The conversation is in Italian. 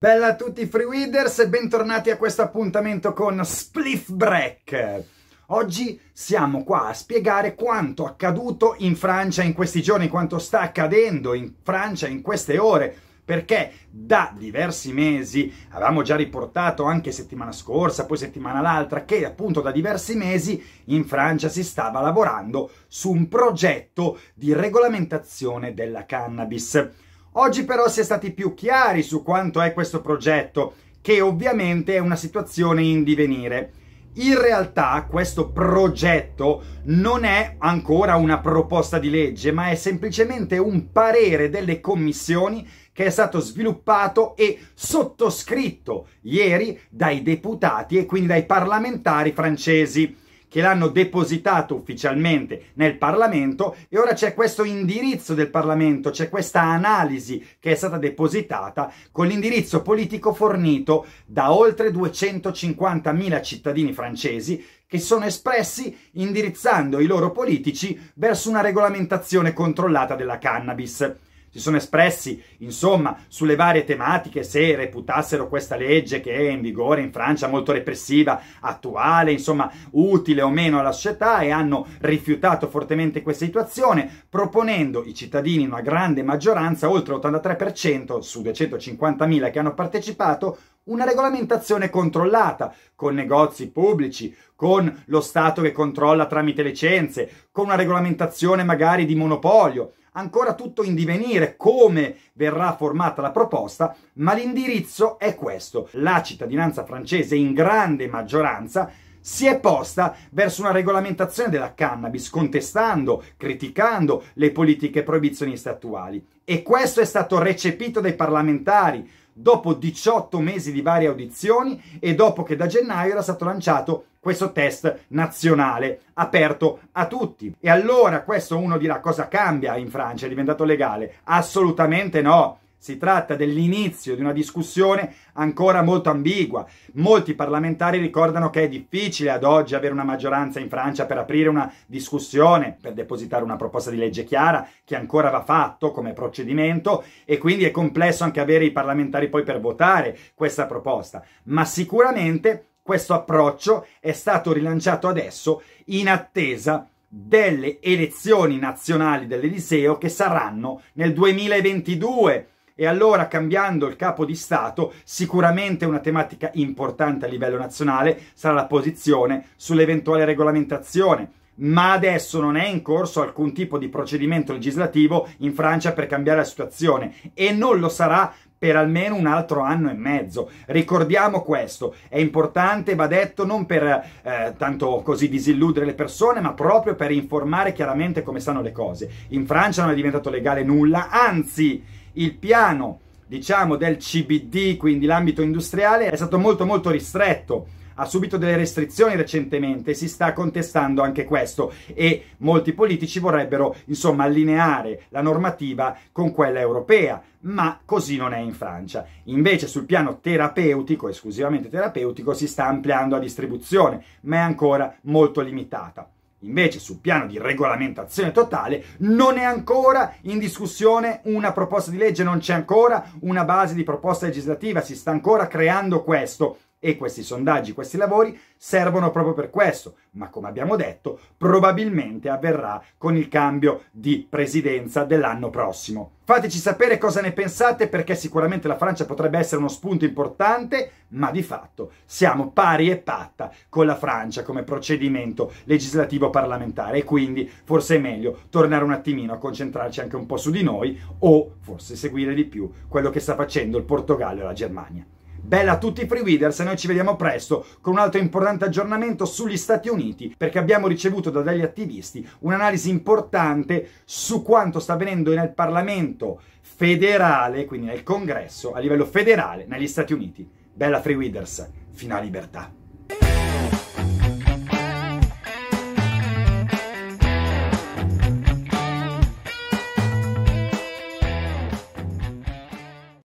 Bella a tutti freeweeders e bentornati a questo appuntamento con Spliff Break. Oggi siamo qua a spiegare quanto accaduto in Francia in questi giorni, quanto sta accadendo in Francia in queste ore, perché da diversi mesi, avevamo già riportato anche settimana scorsa, poi settimana l'altra, che appunto da diversi mesi in Francia si stava lavorando su un progetto di regolamentazione della cannabis Oggi però si è stati più chiari su quanto è questo progetto, che ovviamente è una situazione in divenire. In realtà questo progetto non è ancora una proposta di legge, ma è semplicemente un parere delle commissioni che è stato sviluppato e sottoscritto ieri dai deputati e quindi dai parlamentari francesi che l'hanno depositato ufficialmente nel Parlamento e ora c'è questo indirizzo del Parlamento, c'è questa analisi che è stata depositata con l'indirizzo politico fornito da oltre 250.000 cittadini francesi che sono espressi indirizzando i loro politici verso una regolamentazione controllata della cannabis si sono espressi insomma sulle varie tematiche se reputassero questa legge che è in vigore in Francia molto repressiva, attuale, insomma utile o meno alla società e hanno rifiutato fortemente questa situazione proponendo i cittadini in una grande maggioranza, oltre l'83% su 250.000 che hanno partecipato, una regolamentazione controllata, con negozi pubblici, con lo Stato che controlla tramite licenze, con una regolamentazione magari di monopolio, ancora tutto in divenire come verrà formata la proposta, ma l'indirizzo è questo. La cittadinanza francese in grande maggioranza si è posta verso una regolamentazione della cannabis, contestando, criticando le politiche proibizioniste attuali. E questo è stato recepito dai parlamentari, dopo 18 mesi di varie audizioni e dopo che da gennaio era stato lanciato questo test nazionale aperto a tutti. E allora questo uno dirà cosa cambia in Francia, è diventato legale? Assolutamente no. Si tratta dell'inizio di una discussione ancora molto ambigua. Molti parlamentari ricordano che è difficile ad oggi avere una maggioranza in Francia per aprire una discussione, per depositare una proposta di legge chiara, che ancora va fatto come procedimento, e quindi è complesso anche avere i parlamentari poi per votare questa proposta. Ma sicuramente questo approccio è stato rilanciato adesso in attesa delle elezioni nazionali dell'Eliseo che saranno nel 2022 e allora cambiando il capo di Stato, sicuramente una tematica importante a livello nazionale sarà la posizione sull'eventuale regolamentazione ma adesso non è in corso alcun tipo di procedimento legislativo in Francia per cambiare la situazione e non lo sarà per almeno un altro anno e mezzo. Ricordiamo questo, è importante, va detto, non per eh, tanto così disilludere le persone, ma proprio per informare chiaramente come stanno le cose. In Francia non è diventato legale nulla, anzi il piano diciamo del CBD, quindi l'ambito industriale, è stato molto molto ristretto ha subito delle restrizioni recentemente, si sta contestando anche questo e molti politici vorrebbero insomma allineare la normativa con quella europea, ma così non è in Francia. Invece sul piano terapeutico, esclusivamente terapeutico, si sta ampliando la distribuzione, ma è ancora molto limitata. Invece sul piano di regolamentazione totale non è ancora in discussione una proposta di legge, non c'è ancora una base di proposta legislativa, si sta ancora creando questo. E questi sondaggi, questi lavori servono proprio per questo, ma come abbiamo detto probabilmente avverrà con il cambio di presidenza dell'anno prossimo. Fateci sapere cosa ne pensate perché sicuramente la Francia potrebbe essere uno spunto importante, ma di fatto siamo pari e patta con la Francia come procedimento legislativo parlamentare e quindi forse è meglio tornare un attimino a concentrarci anche un po' su di noi o forse seguire di più quello che sta facendo il Portogallo e la Germania. Bella a tutti i Free freeweeders e noi ci vediamo presto con un altro importante aggiornamento sugli Stati Uniti perché abbiamo ricevuto da degli attivisti un'analisi importante su quanto sta avvenendo nel Parlamento federale, quindi nel Congresso, a livello federale negli Stati Uniti. Bella Free freeweeders, fino a libertà.